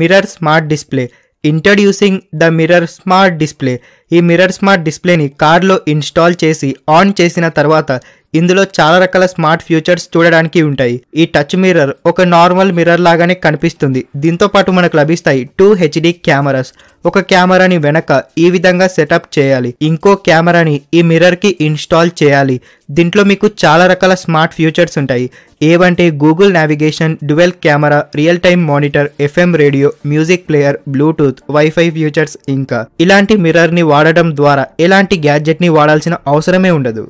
mirror smart display introducing the mirror smart display ఈ mirror smart డిస్ప్లేని కార్లో install చేసి ఆన్ చేసిన తర్వాత ఇందులో చాలా రకాల స్మార్ట్ ఫ్యూచర్స్ చూడడానికి ఉంటాయి ఈ టచ్ మిర్రర్ ఒక నార్మల్ మిర్రర్ లాగానే కనిపిస్తుంది దీంతో పాటు మనకు లభిస్తాయి టూ హెచ్డి కెమెరాస్ ఒక కెమెరాని వెనక ఈ విధంగా సెటప్ చేయాలి ఇంకో కెమెరాని ఈ మిర్రర్కి ఇన్స్టాల్ చేయాలి దీంట్లో మీకు చాలా రకాల స్మార్ట్ ఫ్యూచర్స్ ఉంటాయి ఏవంటే Google navigation dual camera real time monitor FM radio music player Bluetooth WiFi features ఇంకా ఇలాంటి మిర్రర్ని వాడడం ద్వారా ఎలాంటి గ్యాడ్జెట్ని వాడాల్సిన అవసరమే ఉండదు